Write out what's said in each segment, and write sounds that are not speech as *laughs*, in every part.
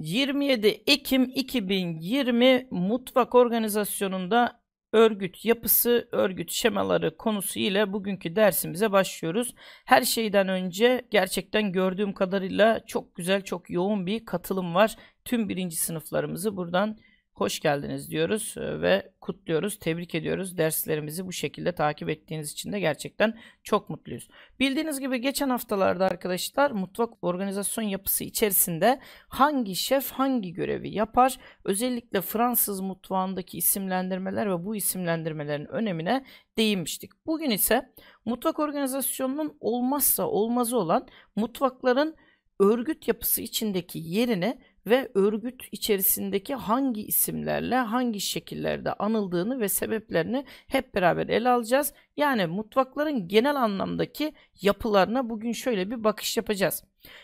27 Ekim 2020 mutfak organizasyonunda örgüt yapısı, örgüt şemaları konusu ile bugünkü dersimize başlıyoruz. Her şeyden önce gerçekten gördüğüm kadarıyla çok güzel, çok yoğun bir katılım var. Tüm birinci sınıflarımızı buradan hoş geldiniz diyoruz e, ve kutluyoruz, tebrik ediyoruz. Derslerimizi bu şekilde takip ettiğiniz için de gerçekten çok mutluyuz. Bildiğiniz gibi geçen haftalarda arkadaşlar mutfak organizasyon yapısı içerisinde hangi şef hangi görevi yapar? Özellikle Fransız mutfağındaki isimlendirmeler ve bu isimlendirmelerin önemine değinmiştik. Bugün ise mutfak organizasyonunun olmazsa olmazı olan mutfakların örgüt yapısı içindeki yerini ve örgüt içerisindeki hangi isimlerle hangi şekillerde anıldığını ve sebeplerini hep beraber ele alacağız. Yani mutfakların genel anlamdaki yapılarına bugün şöyle bir bakış yapacağız.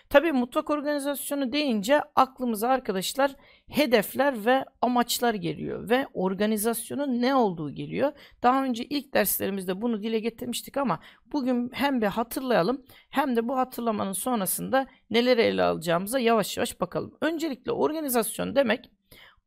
Tabi mutfak organizasyonu deyince aklımıza arkadaşlar hedefler ve amaçlar geliyor ve organizasyonun ne olduğu geliyor. Daha önce ilk derslerimizde bunu dile getirmiştik ama bugün hem bir hatırlayalım hem de bu hatırlamanın sonrasında neleri ele alacağımıza yavaş yavaş bakalım. Öncelikle organizasyon demek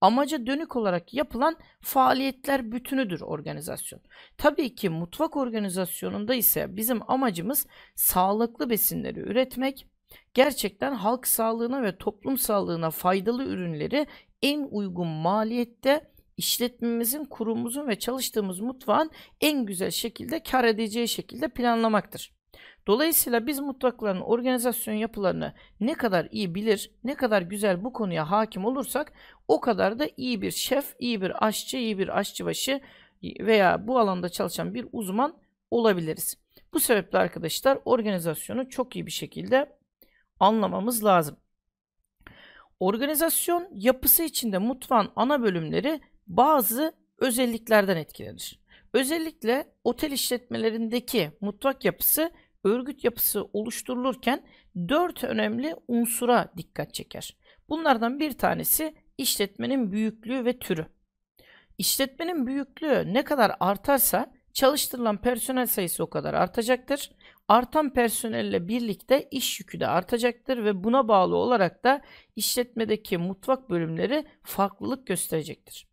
amaca dönük olarak yapılan faaliyetler bütünüdür organizasyon. Tabii ki mutfak organizasyonunda ise bizim amacımız sağlıklı besinleri üretmek, gerçekten halk sağlığına ve toplum sağlığına faydalı ürünleri en uygun maliyette işletmemizin, kurumumuzun ve çalıştığımız mutfağın en güzel şekilde kar edeceği şekilde planlamaktır. Dolayısıyla biz mutfakların organizasyon yapılarını ne kadar iyi bilir, ne kadar güzel bu konuya hakim olursak o kadar da iyi bir şef, iyi bir aşçı, iyi bir aşçıbaşı veya bu alanda çalışan bir uzman olabiliriz. Bu sebeple arkadaşlar organizasyonu çok iyi bir şekilde anlamamız lazım. Organizasyon yapısı içinde mutfağın ana bölümleri bazı özelliklerden etkilenir. Özellikle otel işletmelerindeki mutfak yapısı örgüt yapısı oluşturulurken dört önemli unsura dikkat çeker. Bunlardan bir tanesi işletmenin büyüklüğü ve türü. İşletmenin büyüklüğü ne kadar artarsa Çalıştırılan personel sayısı o kadar artacaktır. Artan personelle birlikte iş yükü de artacaktır ve buna bağlı olarak da işletmedeki mutfak bölümleri farklılık gösterecektir.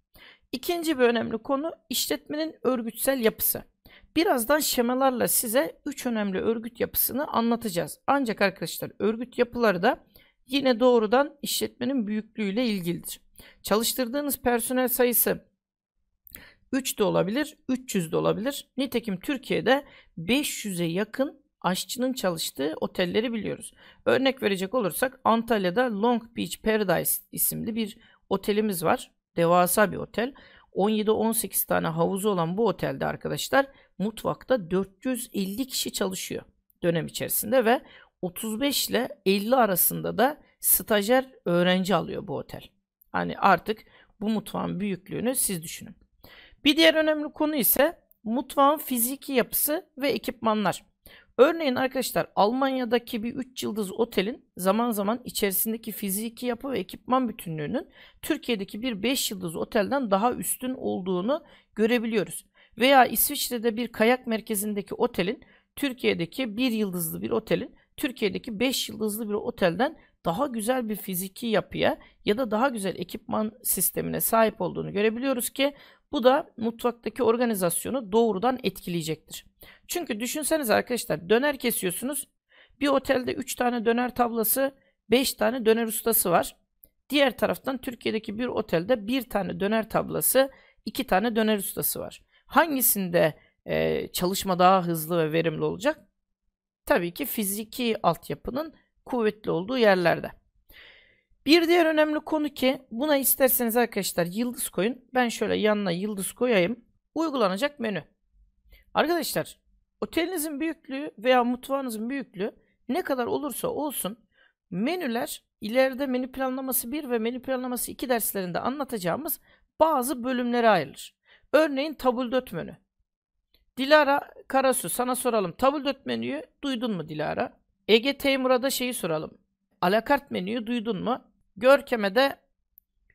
İkinci bir önemli konu işletmenin örgütsel yapısı. Birazdan şemalarla size 3 önemli örgüt yapısını anlatacağız. Ancak arkadaşlar örgüt yapıları da yine doğrudan işletmenin büyüklüğüyle ilgilidir. Çalıştırdığınız personel sayısı 3 de olabilir, 300 de olabilir. Nitekim Türkiye'de 500'e yakın aşçının çalıştığı otelleri biliyoruz. Örnek verecek olursak Antalya'da Long Beach Paradise isimli bir otelimiz var. Devasa bir otel. 17-18 tane havuzu olan bu otelde arkadaşlar mutfakta 450 kişi çalışıyor dönem içerisinde ve 35 ile 50 arasında da stajyer öğrenci alıyor bu otel. Hani artık bu mutfağın büyüklüğünü siz düşünün. Bir diğer önemli konu ise mutfağın fiziki yapısı ve ekipmanlar. Örneğin arkadaşlar Almanya'daki bir 3 yıldız otelin zaman zaman içerisindeki fiziki yapı ve ekipman bütünlüğünün Türkiye'deki bir 5 yıldız otelden daha üstün olduğunu görebiliyoruz. Veya İsviçre'de bir kayak merkezindeki otelin Türkiye'deki 1 yıldızlı bir otelin Türkiye'deki 5 yıldızlı bir otelden daha güzel bir fiziki yapıya ya da daha güzel ekipman sistemine sahip olduğunu görebiliyoruz ki bu da mutfaktaki organizasyonu doğrudan etkileyecektir. Çünkü düşünseniz arkadaşlar döner kesiyorsunuz. Bir otelde 3 tane döner tablası, 5 tane döner ustası var. Diğer taraftan Türkiye'deki bir otelde bir tane döner tablası, iki tane döner ustası var. Hangisinde e, çalışma daha hızlı ve verimli olacak? Tabii ki fiziki altyapının kuvvetli olduğu yerlerde. Bir diğer önemli konu ki buna isterseniz arkadaşlar yıldız koyun. Ben şöyle yanına yıldız koyayım. Uygulanacak menü. Arkadaşlar otelinizin büyüklüğü veya mutfağınızın büyüklüğü ne kadar olursa olsun menüler ileride menü planlaması 1 ve menü planlaması 2 derslerinde anlatacağımız bazı bölümlere ayrılır. Örneğin tabldöt menü. Dilara Karasu sana soralım. Tabldöt menüyü duydun mu Dilara? Ege Teymur'a da şeyi soralım. Alakart menüyü duydun mu? Görkem'e de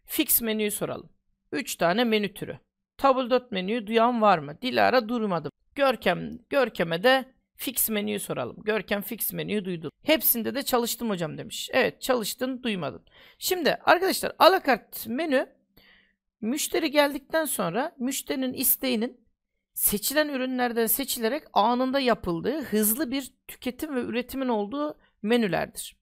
fix menüyü soralım. 3 tane menü türü. Table 4 menüyü duyan var mı? Dilara durmadı. Görkem, Görkem'e de fix menüyü soralım. Görkem fix menüyü duydu. Hepsinde de çalıştım hocam demiş. Evet çalıştın duymadın. Şimdi arkadaşlar alakart menü müşteri geldikten sonra müşterinin isteğinin seçilen ürünlerden seçilerek anında yapıldığı hızlı bir tüketim ve üretimin olduğu menülerdir.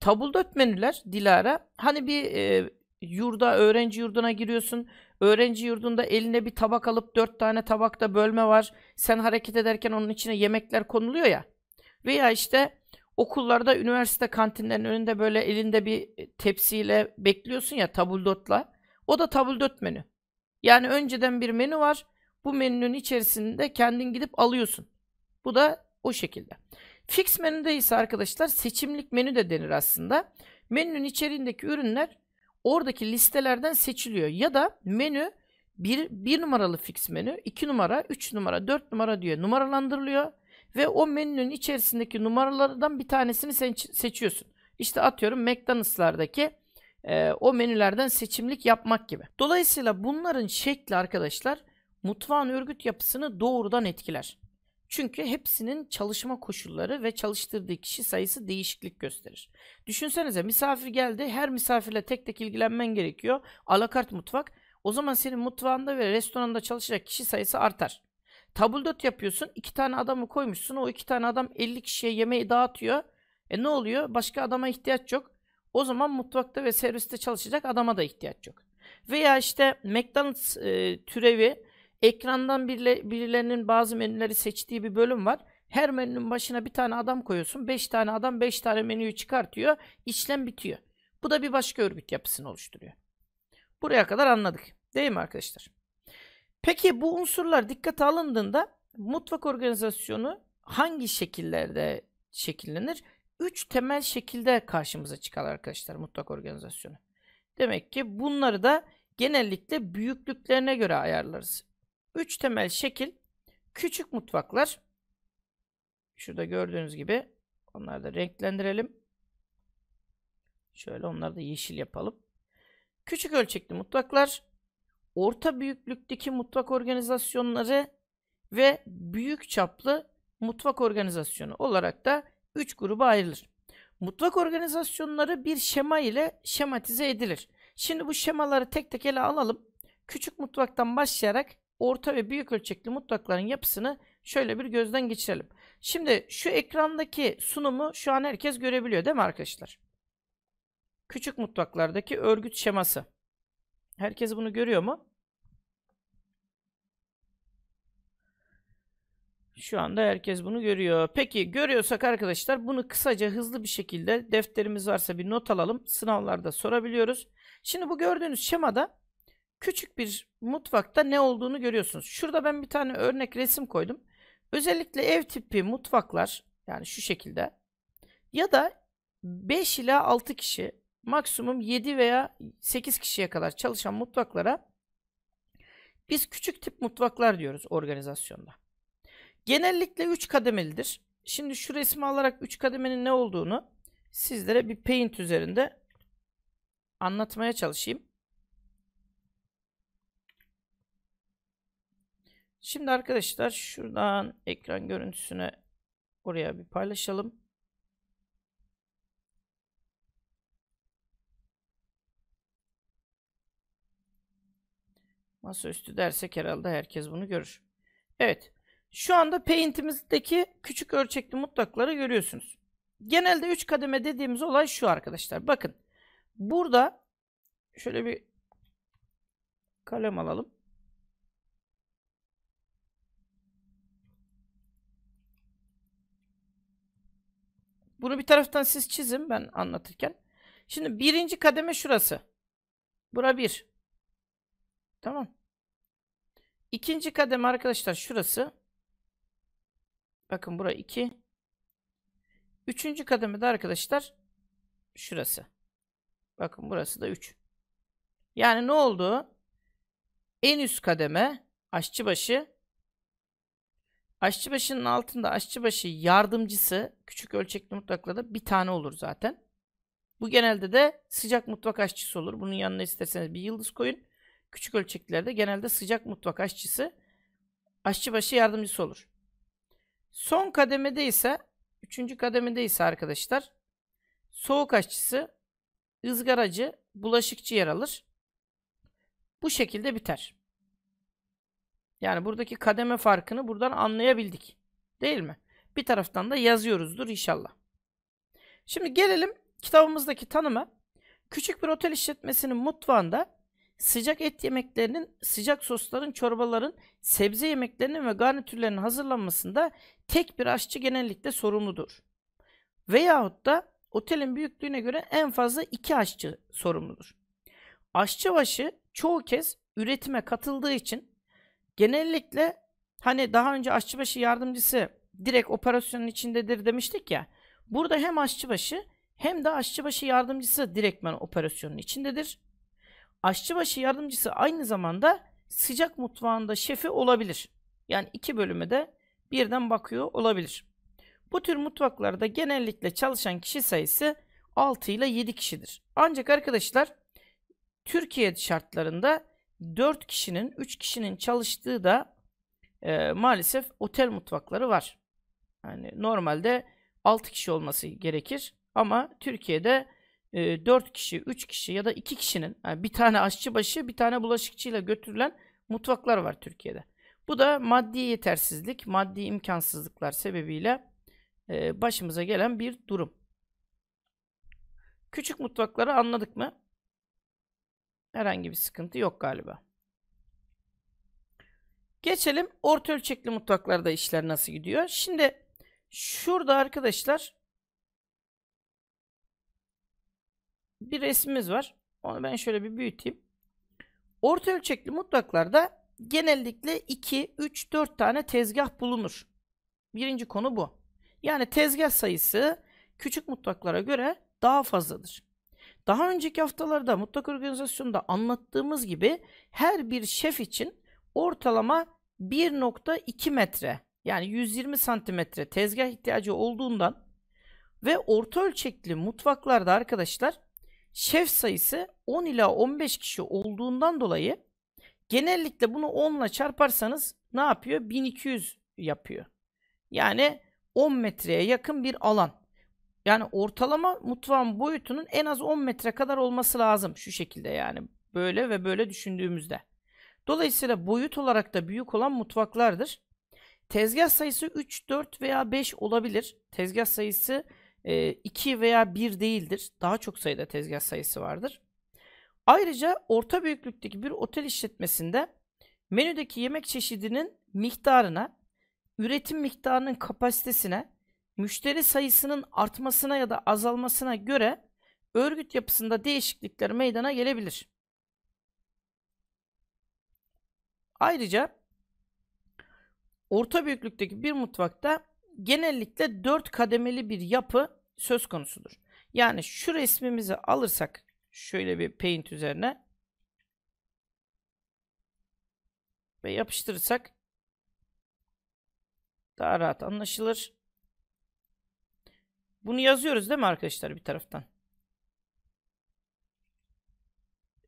Tabuldot menüler Dilara hani bir e, yurda öğrenci yurduna giriyorsun. Öğrenci yurdunda eline bir tabak alıp dört tane tabakta bölme var. Sen hareket ederken onun içine yemekler konuluyor ya. Veya işte okullarda üniversite kantinlerinin önünde böyle elinde bir tepsiyle bekliyorsun ya tabuldotla. O da tabuldot menü. Yani önceden bir menü var bu menünün içerisinde kendin gidip alıyorsun. Bu da o şekilde. Fix menüde ise arkadaşlar seçimlik menü de denir aslında. Menünün içeriğindeki ürünler oradaki listelerden seçiliyor. Ya da menü bir, bir numaralı fix menü, iki numara, üç numara, dört numara diye numaralandırılıyor. Ve o menünün içerisindeki numaralardan bir tanesini sen seçiyorsun. İşte atıyorum McDonald's'lardaki e, o menülerden seçimlik yapmak gibi. Dolayısıyla bunların şekli arkadaşlar mutfağın örgüt yapısını doğrudan etkiler. Çünkü hepsinin çalışma koşulları ve çalıştırdığı kişi sayısı değişiklik gösterir. Düşünsenize misafir geldi, her misafirle tek tek ilgilenmen gerekiyor. Alakart mutfak. O zaman senin mutfağında ve restoranda çalışacak kişi sayısı artar. Tabuldot yapıyorsun, iki tane adamı koymuşsun, o iki tane adam 50 kişiye yemeği dağıtıyor. E ne oluyor? Başka adama ihtiyaç yok. O zaman mutfakta ve serviste çalışacak adama da ihtiyaç yok. Veya işte McDonald's e, türevi ekrandan birle, birilerinin bazı menüleri seçtiği bir bölüm var. Her menünün başına bir tane adam koyuyorsun. Beş tane adam beş tane menüyü çıkartıyor. İşlem bitiyor. Bu da bir başka örgüt yapısını oluşturuyor. Buraya kadar anladık. Değil mi arkadaşlar? Peki bu unsurlar dikkate alındığında mutfak organizasyonu hangi şekillerde şekillenir? Üç temel şekilde karşımıza çıkar arkadaşlar mutfak organizasyonu. Demek ki bunları da genellikle büyüklüklerine göre ayarlarız. Üç temel şekil küçük mutfaklar. Şurada gördüğünüz gibi onları da renklendirelim. Şöyle onları da yeşil yapalım. Küçük ölçekli mutfaklar, orta büyüklükteki mutfak organizasyonları ve büyük çaplı mutfak organizasyonu olarak da 3 gruba ayrılır. Mutfak organizasyonları bir şema ile şematize edilir. Şimdi bu şemaları tek tek ele alalım. Küçük mutfaktan başlayarak orta ve büyük ölçekli mutlakların yapısını şöyle bir gözden geçirelim. Şimdi şu ekrandaki sunumu şu an herkes görebiliyor değil mi arkadaşlar? Küçük mutlaklardaki örgüt şeması. Herkes bunu görüyor mu? Şu anda herkes bunu görüyor. Peki görüyorsak arkadaşlar bunu kısaca hızlı bir şekilde defterimiz varsa bir not alalım. Sınavlarda sorabiliyoruz. Şimdi bu gördüğünüz şemada küçük bir mutfakta ne olduğunu görüyorsunuz. Şurada ben bir tane örnek resim koydum. Özellikle ev tipi mutfaklar yani şu şekilde ya da 5 ila 6 kişi maksimum 7 veya 8 kişiye kadar çalışan mutfaklara biz küçük tip mutfaklar diyoruz organizasyonda. Genellikle 3 kademelidir. Şimdi şu resmi alarak 3 kademenin ne olduğunu sizlere bir Paint üzerinde anlatmaya çalışayım. Şimdi arkadaşlar şuradan ekran görüntüsüne oraya bir paylaşalım. Masaüstü dersek herhalde herkes bunu görür. Evet. Şu anda Paint'imizdeki küçük ölçekli mutlakları görüyorsunuz. Genelde 3 kademe dediğimiz olay şu arkadaşlar. Bakın. Burada şöyle bir kalem alalım. Bunu bir taraftan siz çizin ben anlatırken. Şimdi birinci kademe şurası. Bura bir. Tamam. İkinci kademe arkadaşlar şurası. Bakın bura iki. Üçüncü kademe de arkadaşlar şurası. Bakın burası da üç. Yani ne oldu? En üst kademe aşçı başı başının altında başı yardımcısı küçük ölçekli mutlaklarda bir tane olur zaten. Bu genelde de sıcak mutfak aşçısı olur. Bunun yanına isterseniz bir yıldız koyun. Küçük ölçeklerde genelde sıcak mutfak aşçısı başı yardımcısı olur. Son kademede ise, üçüncü kademede ise arkadaşlar soğuk aşçısı, ızgaracı, bulaşıkçı yer alır. Bu şekilde biter. Yani buradaki kademe farkını buradan anlayabildik. Değil mi? Bir taraftan da yazıyoruzdur inşallah. Şimdi gelelim kitabımızdaki tanıma. Küçük bir otel işletmesinin mutfağında sıcak et yemeklerinin, sıcak sosların, çorbaların, sebze yemeklerinin ve garnitürlerin hazırlanmasında tek bir aşçı genellikle sorumludur. Veyahut da otelin büyüklüğüne göre en fazla iki aşçı sorumludur. Aşçı başı çoğu kez üretime katıldığı için Genellikle hani daha önce aşçıbaşı yardımcısı direkt operasyonun içindedir demiştik ya. Burada hem aşçıbaşı hem de aşçıbaşı yardımcısı direktmen operasyonun içindedir. Aşçıbaşı yardımcısı aynı zamanda sıcak mutfağında şefi olabilir. Yani iki bölümü de birden bakıyor olabilir. Bu tür mutfaklarda genellikle çalışan kişi sayısı 6 ile 7 kişidir. Ancak arkadaşlar Türkiye şartlarında 4 kişinin, 3 kişinin çalıştığı da e, maalesef otel mutfakları var. Yani normalde 6 kişi olması gerekir ama Türkiye'de e, 4 kişi, 3 kişi ya da 2 kişinin yani bir tane aşçı başı, bir tane bulaşıkçıyla götürülen mutfaklar var Türkiye'de. Bu da maddi yetersizlik, maddi imkansızlıklar sebebiyle e, başımıza gelen bir durum. Küçük mutfakları anladık mı? Herhangi bir sıkıntı yok galiba. Geçelim orta ölçekli mutfaklarda işler nasıl gidiyor. Şimdi şurada arkadaşlar bir resmimiz var. Onu ben şöyle bir büyüteyim. Orta ölçekli mutfaklarda genellikle 2, 3, 4 tane tezgah bulunur. Birinci konu bu. Yani tezgah sayısı küçük mutfaklara göre daha fazladır. Daha önceki haftalarda mutlak organizasyonda anlattığımız gibi her bir şef için ortalama 1.2 metre yani 120 santimetre tezgah ihtiyacı olduğundan ve orta ölçekli mutfaklarda arkadaşlar şef sayısı 10 ila 15 kişi olduğundan dolayı genellikle bunu 10 ile çarparsanız ne yapıyor? 1200 yapıyor. Yani 10 metreye yakın bir alan. Yani ortalama mutfağın boyutunun en az 10 metre kadar olması lazım. Şu şekilde yani böyle ve böyle düşündüğümüzde. Dolayısıyla boyut olarak da büyük olan mutfaklardır. Tezgah sayısı 3, 4 veya 5 olabilir. Tezgah sayısı 2 e, veya 1 değildir. Daha çok sayıda tezgah sayısı vardır. Ayrıca orta büyüklükteki bir otel işletmesinde menüdeki yemek çeşidinin miktarına, üretim miktarının kapasitesine, müşteri sayısının artmasına ya da azalmasına göre örgüt yapısında değişiklikler meydana gelebilir. Ayrıca orta büyüklükteki bir mutfakta genellikle 4 kademeli bir yapı söz konusudur. Yani şu resmimizi alırsak şöyle bir paint üzerine ve yapıştırırsak daha rahat anlaşılır. Bunu yazıyoruz değil mi arkadaşlar bir taraftan?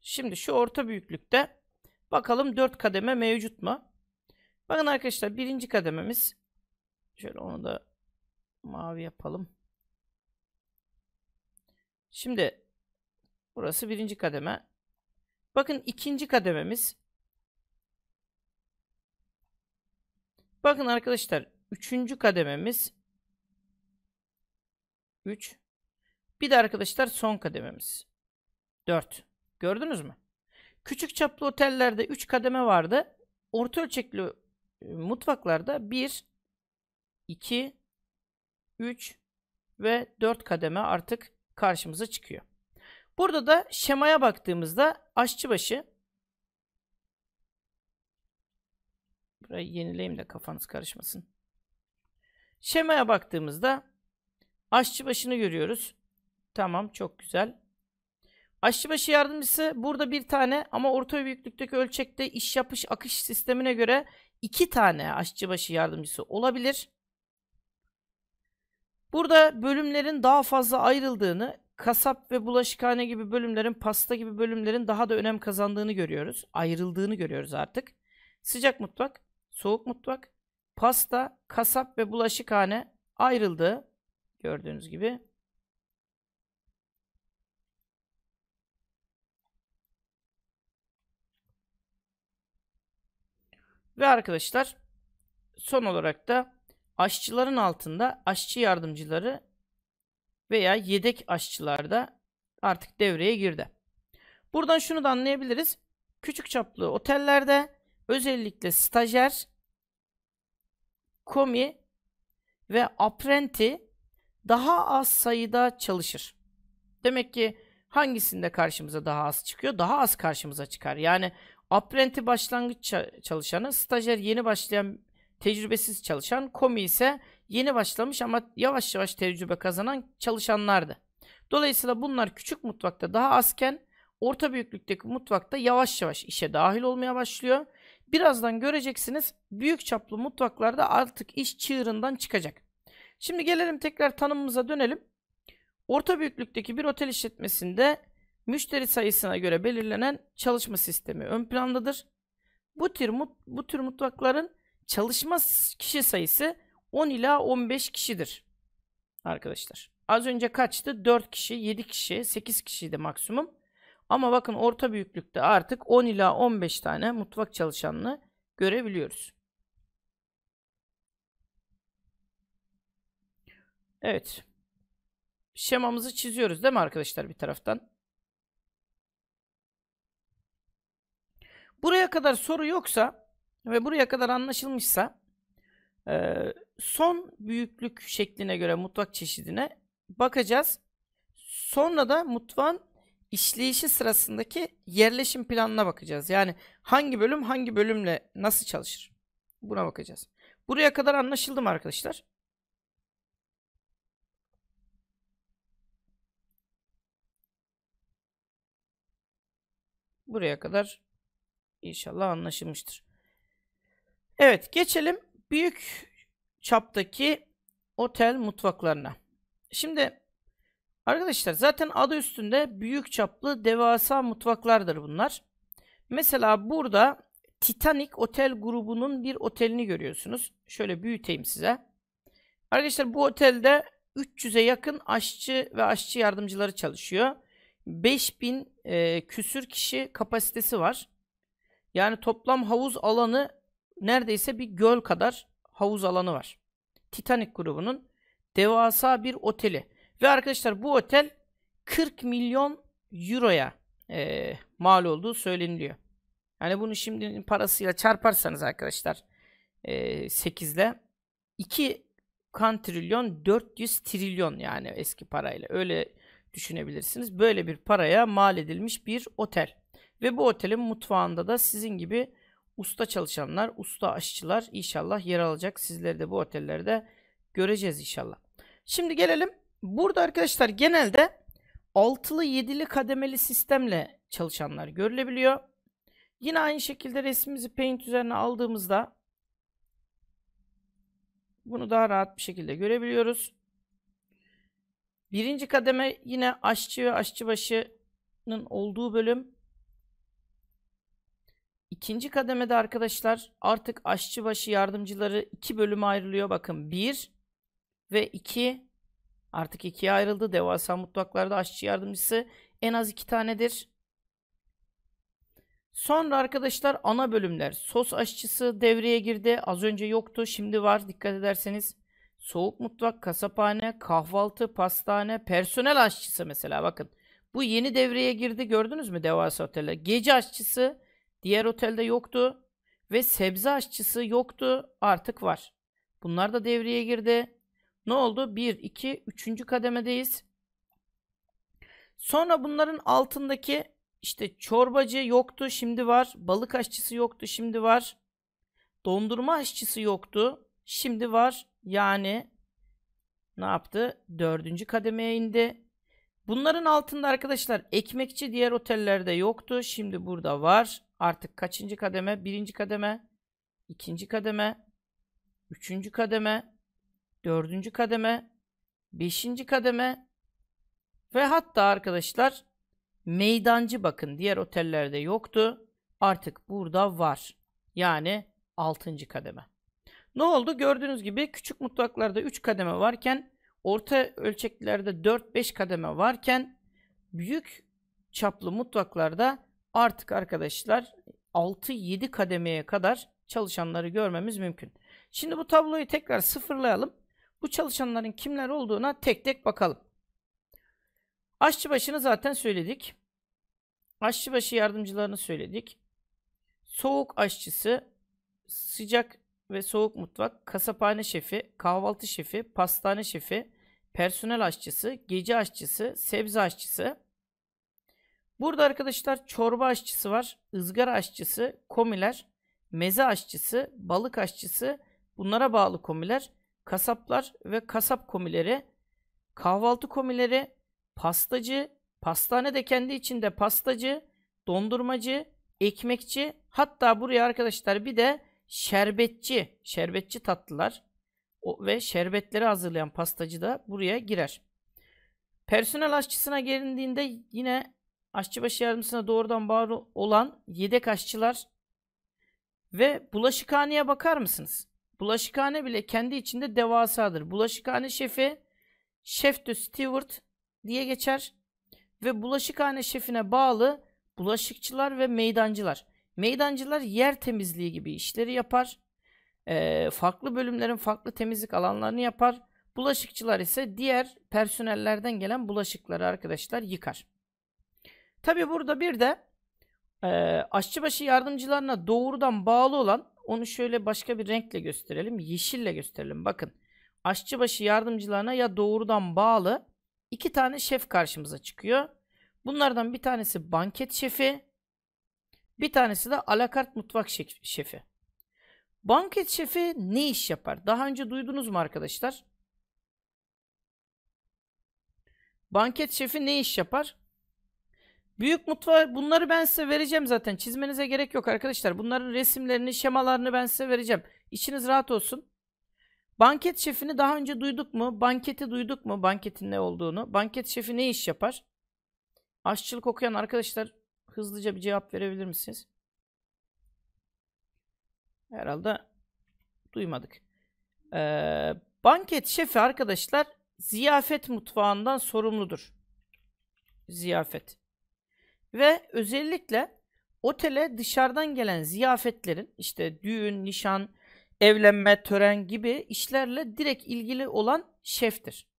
Şimdi şu orta büyüklükte bakalım 4 kademe mevcut mu? Bakın arkadaşlar birinci kadememiz şöyle onu da mavi yapalım. Şimdi burası birinci kademe. Bakın ikinci kadememiz. Bakın arkadaşlar üçüncü kadememiz 3. Bir de arkadaşlar son kadememiz. 4. Gördünüz mü? Küçük çaplı otellerde 3 kademe vardı. Orta ölçekli e, mutfaklarda 1, 2, 3 ve 4 kademe artık karşımıza çıkıyor. Burada da şemaya baktığımızda aşçıbaşı Burayı yenileyim de kafanız karışmasın. Şemaya baktığımızda Aşçı başını görüyoruz. Tamam çok güzel. başı yardımcısı burada bir tane ama orta büyüklükteki ölçekte iş yapış akış sistemine göre iki tane başı yardımcısı olabilir. Burada bölümlerin daha fazla ayrıldığını, kasap ve bulaşıkhane gibi bölümlerin, pasta gibi bölümlerin daha da önem kazandığını görüyoruz. Ayrıldığını görüyoruz artık. Sıcak mutfak, soğuk mutfak, pasta, kasap ve bulaşıkhane ayrıldı. Gördüğünüz gibi. Ve arkadaşlar son olarak da aşçıların altında aşçı yardımcıları veya yedek aşçılar da artık devreye girdi. Buradan şunu da anlayabiliriz. Küçük çaplı otellerde özellikle stajyer, komi ve apprentice daha az sayıda çalışır. Demek ki hangisinde karşımıza daha az çıkıyor? Daha az karşımıza çıkar. Yani apprenti başlangıç çalışanı, stajyer yeni başlayan tecrübesiz çalışan, komi ise yeni başlamış ama yavaş yavaş tecrübe kazanan çalışanlardı. Dolayısıyla bunlar küçük mutfakta daha azken orta büyüklükteki mutfakta yavaş yavaş işe dahil olmaya başlıyor. Birazdan göreceksiniz büyük çaplı mutfaklarda artık iş çığırından çıkacak. Şimdi gelelim tekrar tanımımıza dönelim. Orta büyüklükteki bir otel işletmesinde müşteri sayısına göre belirlenen çalışma sistemi ön plandadır. Bu tür, mut, bu tür mutfakların çalışma kişi sayısı 10 ila 15 kişidir arkadaşlar. Az önce kaçtı? 4 kişi, 7 kişi, 8 kişiydi maksimum. Ama bakın orta büyüklükte artık 10 ila 15 tane mutfak çalışanını görebiliyoruz. Evet. Şemamızı çiziyoruz değil mi arkadaşlar bir taraftan? Buraya kadar soru yoksa ve buraya kadar anlaşılmışsa e, son büyüklük şekline göre mutfak çeşidine bakacağız. Sonra da mutfağın işleyişi sırasındaki yerleşim planına bakacağız. Yani hangi bölüm hangi bölümle nasıl çalışır? Buna bakacağız. Buraya kadar anlaşıldı mı arkadaşlar? Buraya kadar inşallah anlaşılmıştır. Evet geçelim büyük çaptaki otel mutfaklarına. Şimdi arkadaşlar zaten adı üstünde büyük çaplı devasa mutfaklardır bunlar. Mesela burada Titanic Otel grubunun bir otelini görüyorsunuz. Şöyle büyüteyim size. Arkadaşlar bu otelde 300'e yakın aşçı ve aşçı yardımcıları çalışıyor. 5000 e, küsür kişi kapasitesi var. Yani toplam havuz alanı neredeyse bir göl kadar havuz alanı var. Titanic grubunun devasa bir oteli. Ve arkadaşlar bu otel 40 milyon euroya e, mal olduğu söyleniliyor. Yani bunu şimdi parasıyla çarparsanız arkadaşlar e, 8 ile 2 kan trilyon 400 trilyon yani eski parayla. Öyle düşünebilirsiniz. Böyle bir paraya mal edilmiş bir otel. Ve bu otelin mutfağında da sizin gibi usta çalışanlar, usta aşçılar inşallah yer alacak. Sizleri de bu otellerde göreceğiz inşallah. Şimdi gelelim. Burada arkadaşlar genelde altılı yedili kademeli sistemle çalışanlar görülebiliyor. Yine aynı şekilde resmimizi Paint üzerine aldığımızda bunu daha rahat bir şekilde görebiliyoruz. Birinci kademe yine aşçı ve aşçı başının olduğu bölüm. İkinci kademede arkadaşlar artık aşçı başı yardımcıları iki bölüme ayrılıyor. Bakın bir ve iki artık ikiye ayrıldı. Devasa mutlaklarda aşçı yardımcısı en az iki tanedir. Sonra arkadaşlar ana bölümler. Sos aşçısı devreye girdi. Az önce yoktu. Şimdi var. Dikkat ederseniz soğuk mutfak, kasaphane, kahvaltı, pastane, personel aşçısı mesela bakın. Bu yeni devreye girdi gördünüz mü devasa oteller? Gece aşçısı diğer otelde yoktu ve sebze aşçısı yoktu artık var. Bunlar da devreye girdi. Ne oldu? 1, 2, 3. kademedeyiz. Sonra bunların altındaki işte çorbacı yoktu şimdi var. Balık aşçısı yoktu şimdi var. Dondurma aşçısı yoktu. Şimdi var yani ne yaptı? Dördüncü kademeye indi. Bunların altında arkadaşlar ekmekçi diğer otellerde yoktu. Şimdi burada var. Artık kaçıncı kademe? Birinci kademe, ikinci kademe, üçüncü kademe, dördüncü kademe, beşinci kademe ve hatta arkadaşlar meydancı bakın diğer otellerde yoktu. Artık burada var. Yani altıncı kademe. Ne oldu? Gördüğünüz gibi küçük mutfaklarda 3 kademe varken orta ölçeklerde 4-5 kademe varken büyük çaplı mutfaklarda artık arkadaşlar 6-7 kademeye kadar çalışanları görmemiz mümkün. Şimdi bu tabloyu tekrar sıfırlayalım. Bu çalışanların kimler olduğuna tek tek bakalım. Aşçı başını zaten söyledik. Aşçı başı yardımcılarını söyledik. Soğuk aşçısı, sıcak ve soğuk mutfak, kasaphane şefi, kahvaltı şefi, pastane şefi, personel aşçısı, gece aşçısı, sebze aşçısı. Burada arkadaşlar çorba aşçısı var, ızgara aşçısı, komiler, meze aşçısı, balık aşçısı, bunlara bağlı komiler, kasaplar ve kasap komileri, kahvaltı komileri, pastacı, pastane de kendi içinde pastacı, dondurmacı, ekmekçi, hatta buraya arkadaşlar bir de şerbetçi, şerbetçi tatlılar o, ve şerbetleri hazırlayan pastacı da buraya girer. Personel aşçısına gelindiğinde yine aşçıbaşı yardımcısına doğrudan bağlı olan yedek aşçılar ve bulaşıkhaneye bakar mısınız? Bulaşıkhane bile kendi içinde devasadır. Bulaşıkhane şefi şef de Stewart diye geçer ve bulaşıkhane şefine bağlı bulaşıkçılar ve meydancılar. Meydancılar yer temizliği gibi işleri yapar. E, farklı bölümlerin farklı temizlik alanlarını yapar. Bulaşıkçılar ise diğer personellerden gelen bulaşıkları arkadaşlar yıkar. Tabi burada bir de e, aşçıbaşı yardımcılarına doğrudan bağlı olan onu şöyle başka bir renkle gösterelim. Yeşille gösterelim. Bakın aşçıbaşı yardımcılarına ya doğrudan bağlı iki tane şef karşımıza çıkıyor. Bunlardan bir tanesi banket şefi, bir tanesi de alakart mutfak şefi. Banket şefi ne iş yapar? Daha önce duydunuz mu arkadaşlar? Banket şefi ne iş yapar? Büyük mutfağı bunları ben size vereceğim zaten. Çizmenize gerek yok arkadaşlar. Bunların resimlerini, şemalarını ben size vereceğim. İçiniz rahat olsun. Banket şefini daha önce duyduk mu? Banketi duyduk mu? Banketin ne olduğunu? Banket şefi ne iş yapar? Aşçılık okuyan arkadaşlar hızlıca bir cevap verebilir misiniz? Herhalde duymadık. Ee, banket şefi arkadaşlar ziyafet mutfağından sorumludur. Ziyafet. Ve özellikle otele dışarıdan gelen ziyafetlerin işte düğün, nişan, evlenme, tören gibi işlerle direkt ilgili olan şeftir.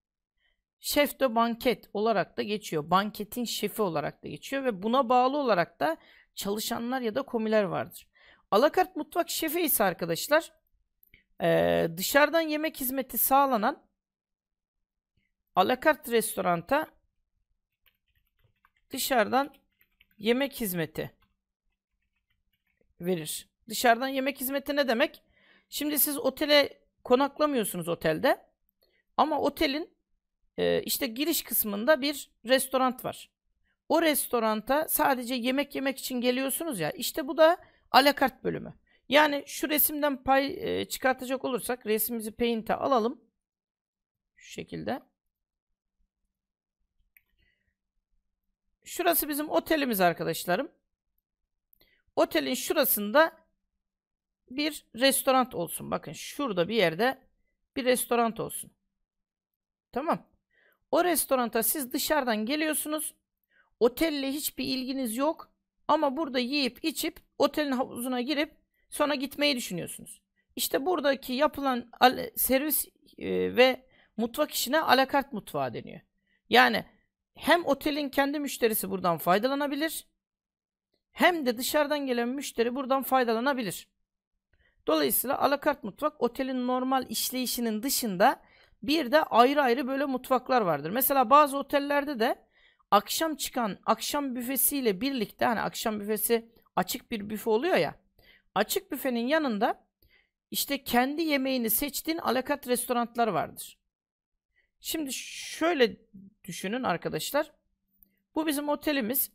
Şef de banket olarak da geçiyor. Banketin şefi olarak da geçiyor ve buna bağlı olarak da çalışanlar ya da komiler vardır. Alakart mutfak şefi ise arkadaşlar ee, dışarıdan yemek hizmeti sağlanan alakart restoranta dışarıdan yemek hizmeti verir. Dışarıdan yemek hizmeti ne demek? Şimdi siz otele konaklamıyorsunuz otelde ama otelin e, işte giriş kısmında bir restoran var. O restoranta sadece yemek yemek için geliyorsunuz ya İşte bu da alakart bölümü. Yani şu resimden pay e, çıkartacak olursak resmimizi Paint'e alalım. Şu şekilde. Şurası bizim otelimiz arkadaşlarım. Otelin şurasında bir restoran olsun. Bakın şurada bir yerde bir restoran olsun. Tamam. O restoranta siz dışarıdan geliyorsunuz. Otelle hiçbir ilginiz yok. Ama burada yiyip içip otelin havuzuna girip sonra gitmeyi düşünüyorsunuz. İşte buradaki yapılan servis e, ve mutfak işine alakart mutfağı deniyor. Yani hem otelin kendi müşterisi buradan faydalanabilir hem de dışarıdan gelen müşteri buradan faydalanabilir. Dolayısıyla alakart mutfak otelin normal işleyişinin dışında bir de ayrı ayrı böyle mutfaklar vardır. Mesela bazı otellerde de akşam çıkan akşam büfesiyle birlikte hani akşam büfesi açık bir büfe oluyor ya. Açık büfenin yanında işte kendi yemeğini seçtiğin alakat restoranlar vardır. Şimdi şöyle düşünün arkadaşlar. Bu bizim otelimiz.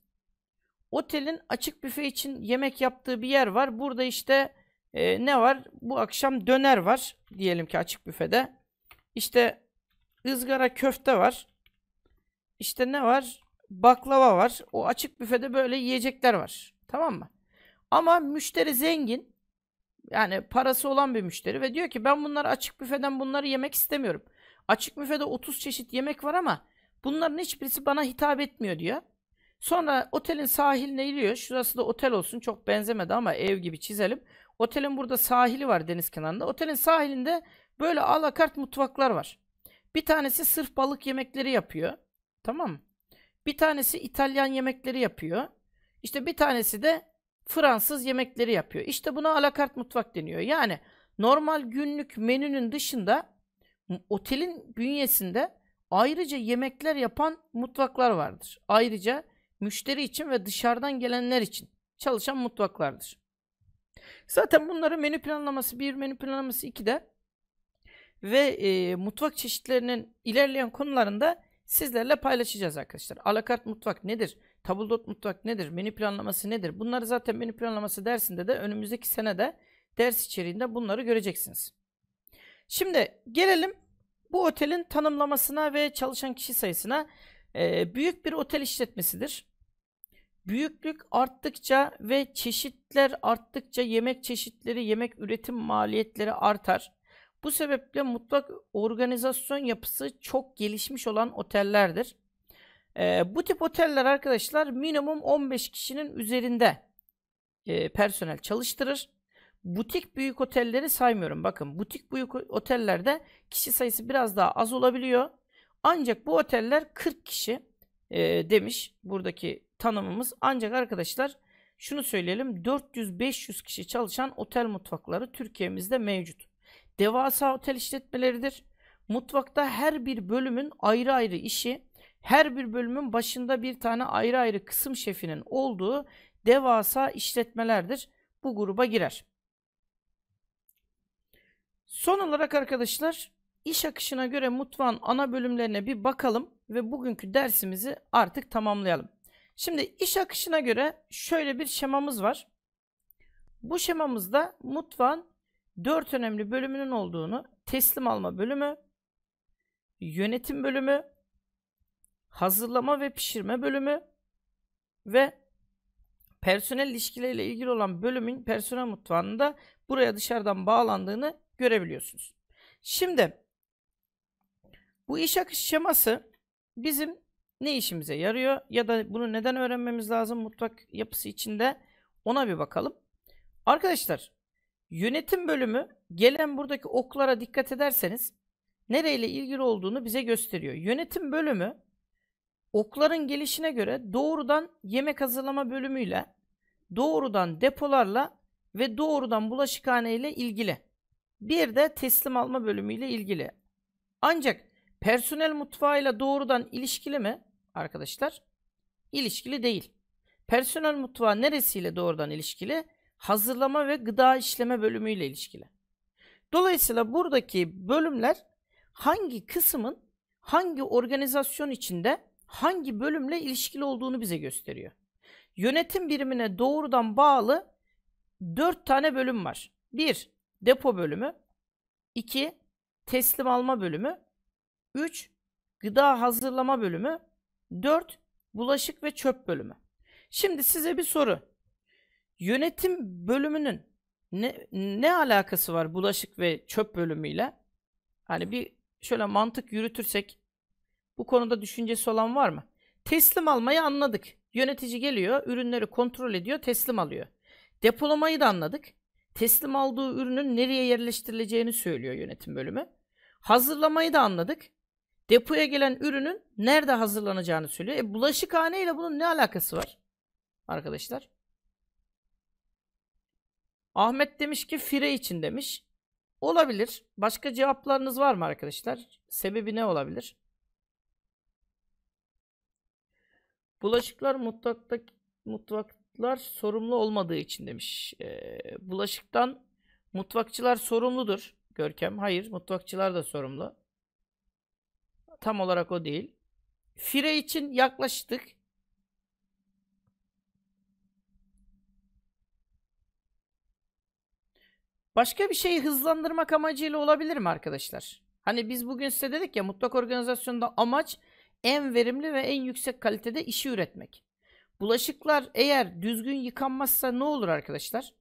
Otelin açık büfe için yemek yaptığı bir yer var. Burada işte e, ne var? Bu akşam döner var diyelim ki açık büfede. İşte ızgara köfte var. İşte ne var? Baklava var. O açık büfede böyle yiyecekler var. Tamam mı? Ama müşteri zengin. Yani parası olan bir müşteri ve diyor ki ben bunları açık büfeden bunları yemek istemiyorum. Açık büfede 30 çeşit yemek var ama bunların hiçbirisi bana hitap etmiyor diyor. Sonra otelin sahiline iniyor. Şurası da otel olsun. Çok benzemedi ama ev gibi çizelim. Otelin burada sahili var deniz kenarında. Otelin sahilinde Böyle alakart mutfaklar var. Bir tanesi sırf balık yemekleri yapıyor. Tamam mı? Bir tanesi İtalyan yemekleri yapıyor. İşte bir tanesi de Fransız yemekleri yapıyor. İşte buna alakart mutfak deniyor. Yani normal günlük menünün dışında otelin bünyesinde ayrıca yemekler yapan mutfaklar vardır. Ayrıca müşteri için ve dışarıdan gelenler için çalışan mutfaklardır. Zaten bunları menü planlaması 1, menü planlaması 2'de ve e, mutfak çeşitlerinin ilerleyen konularında sizlerle paylaşacağız arkadaşlar. Alakart mutfak nedir? Tabuldot mutfak nedir? Menü planlaması nedir? Bunları zaten menü planlaması dersinde de önümüzdeki sene de ders içeriğinde bunları göreceksiniz. Şimdi gelelim bu otelin tanımlamasına ve çalışan kişi sayısına. E, büyük bir otel işletmesidir. Büyüklük arttıkça ve çeşitler arttıkça yemek çeşitleri, yemek üretim maliyetleri artar. Bu sebeple mutlak organizasyon yapısı çok gelişmiş olan otellerdir. Ee, bu tip oteller arkadaşlar minimum 15 kişinin üzerinde e, personel çalıştırır. Butik büyük otelleri saymıyorum. Bakın butik büyük otellerde kişi sayısı biraz daha az olabiliyor. Ancak bu oteller 40 kişi e, demiş buradaki tanımımız. Ancak arkadaşlar şunu söyleyelim 400-500 kişi çalışan otel mutfakları Türkiye'mizde mevcut devasa otel işletmeleridir. Mutfakta her bir bölümün ayrı ayrı işi, her bir bölümün başında bir tane ayrı ayrı kısım şefinin olduğu devasa işletmelerdir. Bu gruba girer. Son olarak arkadaşlar iş akışına göre mutfağın ana bölümlerine bir bakalım ve bugünkü dersimizi artık tamamlayalım. Şimdi iş akışına göre şöyle bir şemamız var. Bu şemamızda mutfağın dört önemli bölümünün olduğunu teslim alma bölümü, yönetim bölümü, hazırlama ve pişirme bölümü ve personel ilişkileriyle ilgili olan bölümün personel mutfağında buraya dışarıdan bağlandığını görebiliyorsunuz. Şimdi bu iş akış şeması bizim ne işimize yarıyor ya da bunu neden öğrenmemiz lazım mutfak yapısı içinde ona bir bakalım. Arkadaşlar Yönetim bölümü gelen buradaki oklara dikkat ederseniz nereyle ilgili olduğunu bize gösteriyor. Yönetim bölümü okların gelişine göre doğrudan yemek hazırlama bölümüyle, doğrudan depolarla ve doğrudan bulaşıkhane ile ilgili. Bir de teslim alma bölümüyle ilgili. Ancak personel mutfağıyla doğrudan ilişkili mi arkadaşlar? İlişkili değil. Personel mutfağı neresiyle doğrudan ilişkili? hazırlama ve gıda işleme bölümüyle ilişkili. Dolayısıyla buradaki bölümler hangi kısmın hangi organizasyon içinde hangi bölümle ilişkili olduğunu bize gösteriyor. Yönetim birimine doğrudan bağlı 4 tane bölüm var. 1. Depo bölümü 2. Teslim alma bölümü 3. Gıda hazırlama bölümü 4. Bulaşık ve çöp bölümü. Şimdi size bir soru. Yönetim bölümünün ne, ne alakası var bulaşık ve çöp bölümüyle? Hani bir şöyle mantık yürütürsek bu konuda düşüncesi olan var mı? Teslim almayı anladık. Yönetici geliyor, ürünleri kontrol ediyor, teslim alıyor. Depolamayı da anladık. Teslim aldığı ürünün nereye yerleştirileceğini söylüyor yönetim bölümü. Hazırlamayı da anladık. Depoya gelen ürünün nerede hazırlanacağını söylüyor. E bulaşıkhane ile bunun ne alakası var? Arkadaşlar. Ahmet demiş ki fire için demiş. Olabilir. Başka cevaplarınız var mı arkadaşlar? Sebebi ne olabilir? Bulaşıklar mutfakta, mutfaklar sorumlu olmadığı için demiş. Ee, bulaşıktan mutfakçılar sorumludur. Görkem hayır mutfakçılar da sorumlu. Tam olarak o değil. Fire için yaklaştık. Başka bir şeyi hızlandırmak amacıyla olabilir mi arkadaşlar? Hani biz bugün size dedik ya mutlak organizasyonda amaç en verimli ve en yüksek kalitede işi üretmek. Bulaşıklar eğer düzgün yıkanmazsa ne olur arkadaşlar?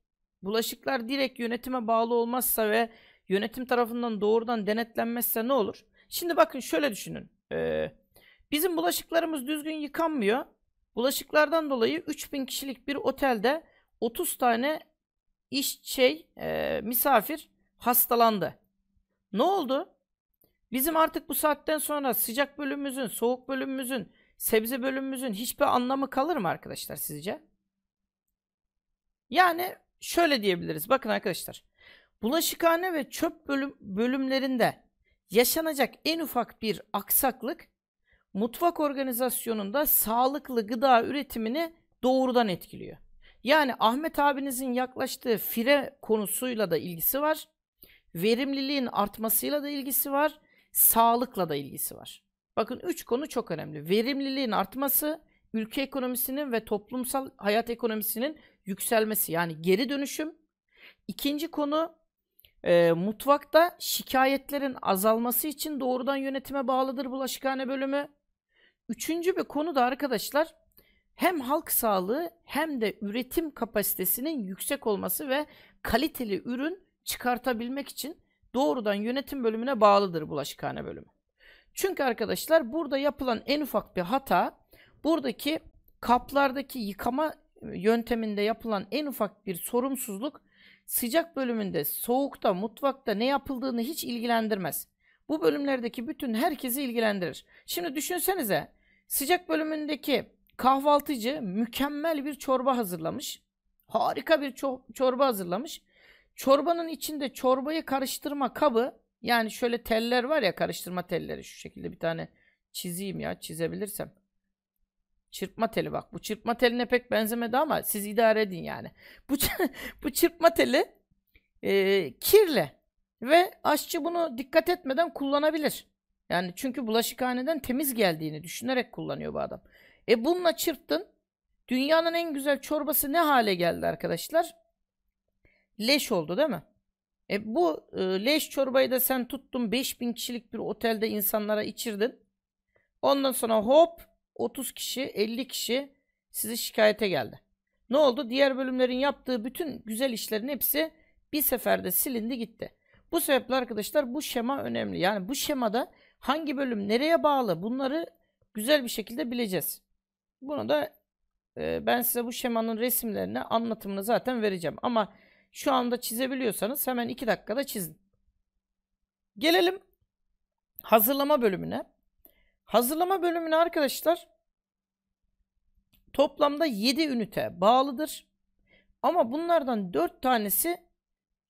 Bulaşıklar direkt yönetime bağlı olmazsa ve yönetim tarafından doğrudan denetlenmezse ne olur? Şimdi bakın şöyle düşünün. Ee, bizim bulaşıklarımız düzgün yıkanmıyor. Bulaşıklardan dolayı 3000 kişilik bir otelde 30 tane iş şey e, misafir hastalandı. Ne oldu? Bizim artık bu saatten sonra sıcak bölümümüzün, soğuk bölümümüzün, sebze bölümümüzün hiçbir anlamı kalır mı arkadaşlar sizce? Yani şöyle diyebiliriz. Bakın arkadaşlar. Bulaşıkhane ve çöp bölüm, bölümlerinde yaşanacak en ufak bir aksaklık mutfak organizasyonunda sağlıklı gıda üretimini doğrudan etkiliyor. Yani Ahmet abinizin yaklaştığı fire konusuyla da ilgisi var. Verimliliğin artmasıyla da ilgisi var. Sağlıkla da ilgisi var. Bakın üç konu çok önemli. Verimliliğin artması, ülke ekonomisinin ve toplumsal hayat ekonomisinin yükselmesi yani geri dönüşüm. İkinci konu e, mutfakta şikayetlerin azalması için doğrudan yönetime bağlıdır bulaşıkhane bölümü. Üçüncü bir konu da arkadaşlar hem halk sağlığı hem de üretim kapasitesinin yüksek olması ve kaliteli ürün çıkartabilmek için doğrudan yönetim bölümüne bağlıdır bulaşıkhane bölümü. Çünkü arkadaşlar burada yapılan en ufak bir hata buradaki kaplardaki yıkama e, yönteminde yapılan en ufak bir sorumsuzluk sıcak bölümünde, soğukta, mutfakta ne yapıldığını hiç ilgilendirmez. Bu bölümlerdeki bütün herkesi ilgilendirir. Şimdi düşünsenize sıcak bölümündeki kahvaltıcı mükemmel bir çorba hazırlamış. Harika bir ço- çorba hazırlamış. Çorbanın içinde çorbayı karıştırma kabı yani şöyle teller var ya karıştırma telleri şu şekilde bir tane çizeyim ya çizebilirsem. Çırpma teli bak bu çırpma teline pek benzemedi ama siz idare edin yani. Bu, *laughs* bu çırpma teli e, kirli ve aşçı bunu dikkat etmeden kullanabilir. Yani çünkü bulaşıkhaneden temiz geldiğini düşünerek kullanıyor bu adam. E bununla çırptın. Dünyanın en güzel çorbası ne hale geldi arkadaşlar? Leş oldu değil mi? E bu e, leş çorbayı da sen tuttun 5000 kişilik bir otelde insanlara içirdin. Ondan sonra hop 30 kişi 50 kişi sizi şikayete geldi. Ne oldu? Diğer bölümlerin yaptığı bütün güzel işlerin hepsi bir seferde silindi gitti. Bu sebeple arkadaşlar bu şema önemli. Yani bu şemada hangi bölüm nereye bağlı bunları güzel bir şekilde bileceğiz. Bunu da e, ben size bu şemanın resimlerini anlatımını zaten vereceğim. Ama şu anda çizebiliyorsanız hemen 2 dakikada çizin. Gelelim hazırlama bölümüne. Hazırlama bölümüne arkadaşlar toplamda 7 ünite bağlıdır. Ama bunlardan 4 tanesi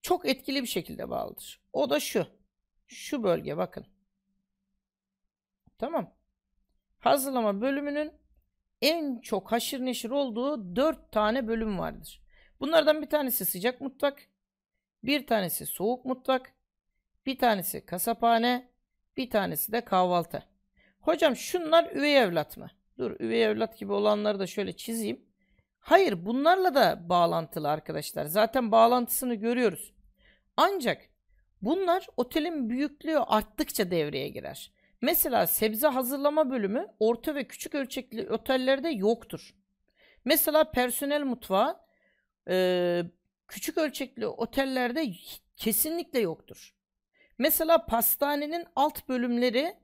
çok etkili bir şekilde bağlıdır. O da şu. Şu bölge bakın. Tamam. Hazırlama bölümünün en çok haşır neşir olduğu dört tane bölüm vardır. Bunlardan bir tanesi sıcak mutfak, bir tanesi soğuk mutfak, bir tanesi kasaphane, bir tanesi de kahvaltı. Hocam şunlar üvey evlat mı? Dur üvey evlat gibi olanları da şöyle çizeyim. Hayır bunlarla da bağlantılı arkadaşlar. Zaten bağlantısını görüyoruz. Ancak bunlar otelin büyüklüğü arttıkça devreye girer. Mesela sebze hazırlama bölümü orta ve küçük ölçekli otellerde yoktur. Mesela personel mutfağı e, küçük ölçekli otellerde kesinlikle yoktur. Mesela pastanenin alt bölümleri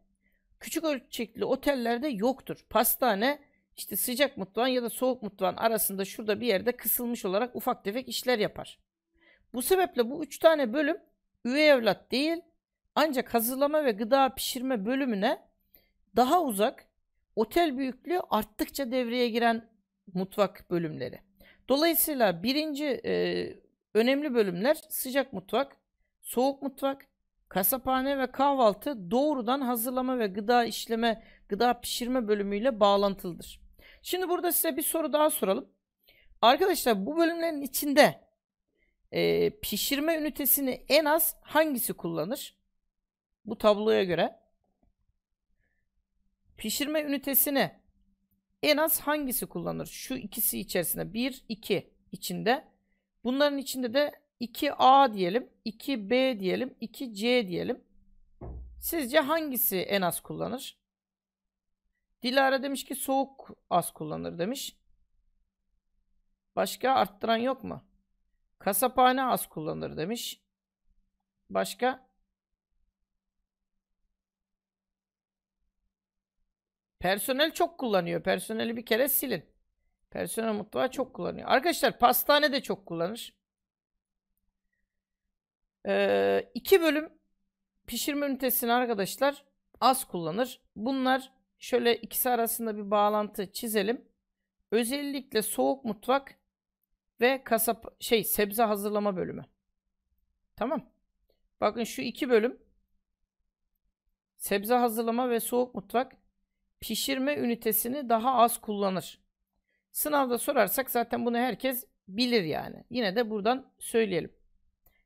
küçük ölçekli otellerde yoktur. Pastane işte sıcak mutfağın ya da soğuk mutfağın arasında şurada bir yerde kısılmış olarak ufak tefek işler yapar. Bu sebeple bu üç tane bölüm üvey evlat değil ancak hazırlama ve gıda pişirme bölümüne daha uzak otel büyüklüğü arttıkça devreye giren mutfak bölümleri. Dolayısıyla birinci e, önemli bölümler sıcak mutfak, soğuk mutfak, kasaphane ve kahvaltı doğrudan hazırlama ve gıda işleme, gıda pişirme bölümüyle bağlantılıdır. Şimdi burada size bir soru daha soralım. Arkadaşlar bu bölümlerin içinde e, pişirme ünitesini en az hangisi kullanır? bu tabloya göre pişirme ünitesini en az hangisi kullanır? Şu ikisi içerisinde 1, 2 içinde. Bunların içinde de 2A diyelim, 2B diyelim, 2C diyelim. Sizce hangisi en az kullanır? Dilara demiş ki soğuk az kullanır demiş. Başka arttıran yok mu? Kasaphane az kullanır demiş. Başka? Personel çok kullanıyor. Personeli bir kere silin. Personel mutfağı çok kullanıyor. Arkadaşlar pastane de çok kullanır. Ee, iki bölüm pişirme ünitesini arkadaşlar az kullanır. Bunlar şöyle ikisi arasında bir bağlantı çizelim. Özellikle soğuk mutfak ve kasap şey sebze hazırlama bölümü. Tamam. Bakın şu iki bölüm sebze hazırlama ve soğuk mutfak pişirme ünitesini daha az kullanır. Sınavda sorarsak zaten bunu herkes bilir yani. Yine de buradan söyleyelim.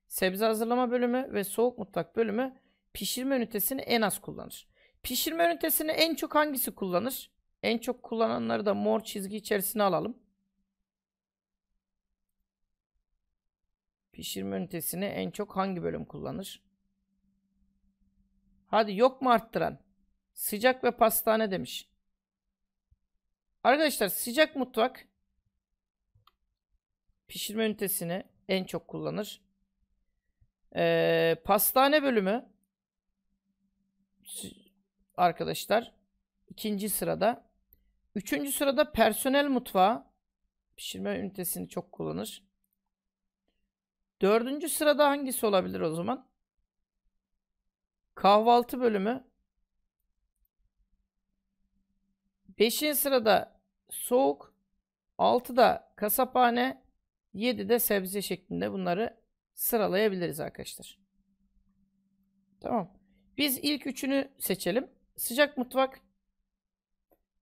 Sebze hazırlama bölümü ve soğuk mutfak bölümü pişirme ünitesini en az kullanır. Pişirme ünitesini en çok hangisi kullanır? En çok kullananları da mor çizgi içerisine alalım. Pişirme ünitesini en çok hangi bölüm kullanır? Hadi yok mu arttıran? Sıcak ve pastane demiş. Arkadaşlar sıcak mutfak pişirme ünitesini en çok kullanır. Ee, pastane bölümü arkadaşlar ikinci sırada. Üçüncü sırada personel mutfağı pişirme ünitesini çok kullanır. Dördüncü sırada hangisi olabilir o zaman? Kahvaltı bölümü Beşin sırada soğuk, altıda kasaphane, yedide sebze şeklinde bunları sıralayabiliriz arkadaşlar. Tamam. Biz ilk üçünü seçelim. Sıcak mutfak,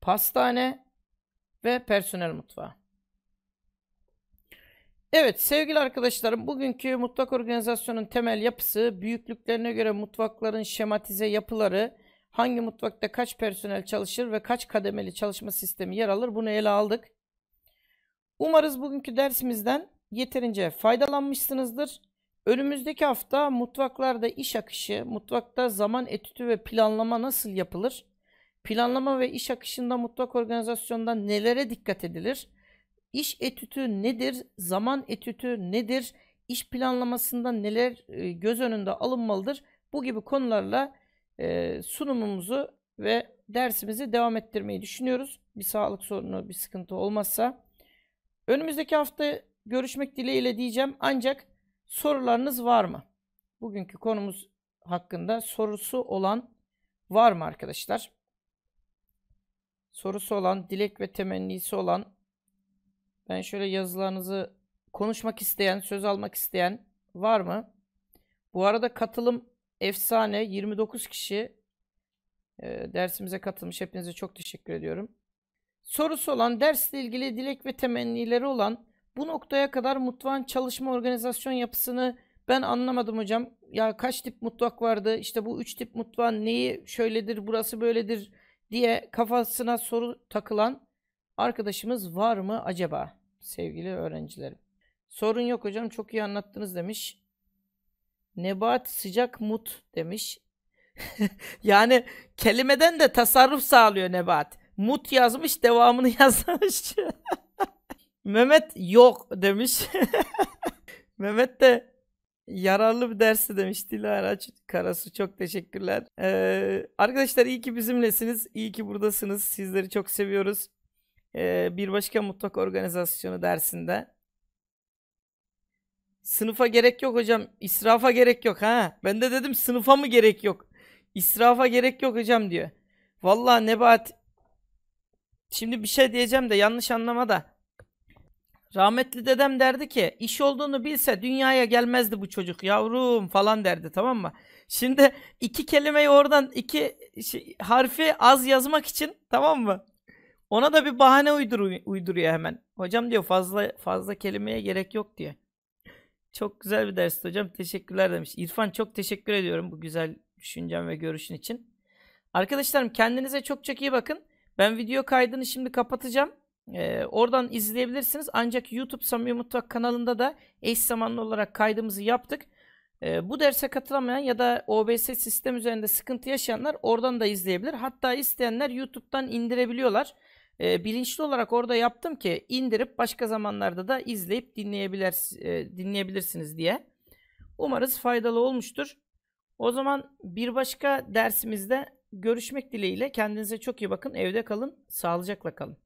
pastane ve personel mutfağı. Evet sevgili arkadaşlarım bugünkü mutfak organizasyonun temel yapısı büyüklüklerine göre mutfakların şematize yapıları Hangi mutfakta kaç personel çalışır ve kaç kademeli çalışma sistemi yer alır bunu ele aldık. Umarız bugünkü dersimizden yeterince faydalanmışsınızdır. Önümüzdeki hafta mutfaklarda iş akışı, mutfakta zaman etütü ve planlama nasıl yapılır? Planlama ve iş akışında mutfak organizasyonunda nelere dikkat edilir? İş etütü nedir? Zaman etütü nedir? İş planlamasında neler e, göz önünde alınmalıdır? Bu gibi konularla e, sunumumuzu ve dersimizi devam ettirmeyi düşünüyoruz. Bir sağlık sorunu, bir sıkıntı olmazsa. Önümüzdeki hafta görüşmek dileğiyle diyeceğim ancak sorularınız var mı? Bugünkü konumuz hakkında sorusu olan var mı arkadaşlar? Sorusu olan, dilek ve temennisi olan ben şöyle yazılarınızı konuşmak isteyen, söz almak isteyen var mı? Bu arada katılım efsane 29 kişi e, dersimize katılmış. Hepinize çok teşekkür ediyorum. Sorusu olan, dersle ilgili dilek ve temennileri olan bu noktaya kadar mutfağın çalışma organizasyon yapısını ben anlamadım hocam. Ya kaç tip mutfak vardı? İşte bu üç tip mutfağın neyi şöyledir, burası böyledir diye kafasına soru takılan arkadaşımız var mı acaba sevgili öğrencilerim? Sorun yok hocam çok iyi anlattınız demiş. Nebat sıcak mut demiş. *laughs* yani kelimeden de tasarruf sağlıyor Nebat. Mut yazmış devamını *laughs* yazmış. Mehmet yok demiş. *laughs* Mehmet de yararlı bir dersi demiş Dilara Karasu. Çok teşekkürler. Ee, arkadaşlar iyi ki bizimlesiniz. İyi ki buradasınız. Sizleri çok seviyoruz. Ee, bir başka mutlak organizasyonu dersinde Sınıfa gerek yok hocam. İsrafa gerek yok ha. Ben de dedim sınıfa mı gerek yok? İsrafa gerek yok hocam diyor. Vallahi Nebat Şimdi bir şey diyeceğim de yanlış anlama da. Rahmetli dedem derdi ki iş olduğunu bilse dünyaya gelmezdi bu çocuk yavrum falan derdi tamam mı? Şimdi iki kelimeyi oradan iki şey, harfi az yazmak için tamam mı? Ona da bir bahane uydur, uyduruyor hemen. Hocam diyor fazla fazla kelimeye gerek yok diye. Çok güzel bir ders hocam. Teşekkürler demiş. İrfan çok teşekkür ediyorum bu güzel düşüncem ve görüşün için. Arkadaşlarım kendinize çok çok iyi bakın. Ben video kaydını şimdi kapatacağım. Ee, oradan izleyebilirsiniz. Ancak YouTube Samimi Mutfak kanalında da eş zamanlı olarak kaydımızı yaptık. Ee, bu derse katılamayan ya da OBS sistem üzerinde sıkıntı yaşayanlar oradan da izleyebilir. Hatta isteyenler YouTube'dan indirebiliyorlar e, bilinçli olarak orada yaptım ki indirip başka zamanlarda da izleyip dinleyebilir, e, dinleyebilirsiniz diye. Umarız faydalı olmuştur. O zaman bir başka dersimizde görüşmek dileğiyle. Kendinize çok iyi bakın. Evde kalın. Sağlıcakla kalın.